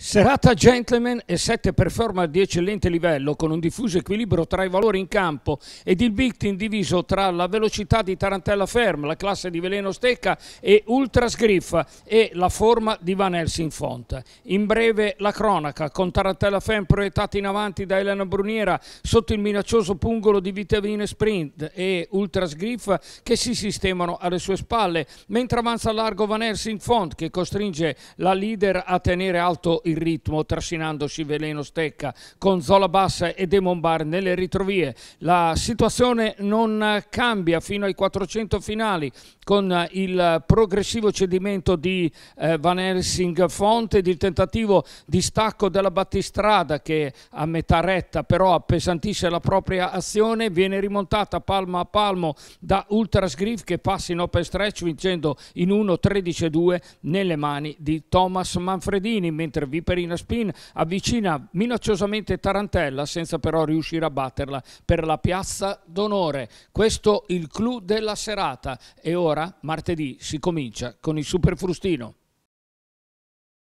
Serata gentleman e 7 performance di eccellente livello con un diffuso equilibrio tra i valori in campo ed il victim diviso tra la velocità di Tarantella Ferm, la classe di Veleno Stecca e Ultra Sgriffa e la forma di Van Helsing Font. In breve la cronaca con Tarantella Ferm proiettata in avanti da Elena Bruniera sotto il minaccioso pungolo di Vitavine Sprint e Ultra Sgriffa che si sistemano alle sue spalle mentre avanza largo Van Helsing Font che costringe la leader a tenere alto il il ritmo trascinandosi Veleno Stecca con Zola Bassa e Demon Bar nelle ritrovie. La situazione non cambia fino ai 400 finali con il progressivo cedimento di eh, Van Helsing Fonte ed il tentativo di stacco della battistrada che a metà retta però appesantisce la propria azione viene rimontata palmo a palmo da Ultras Griff che passa in open stretch vincendo in 1-13-2 nelle mani di Thomas Manfredini mentre viene Viperina Spin avvicina minacciosamente Tarantella senza però riuscire a batterla per la piazza d'onore. Questo il clou della serata e ora martedì si comincia con il Super Frustino.